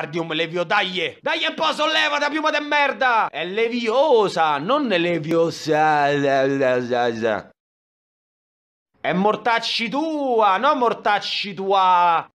Ardium Levio, dai! Dai un po' solleva da piuma de merda! È leviosa, non leviosa. È mortacci tua, no mortacci tua!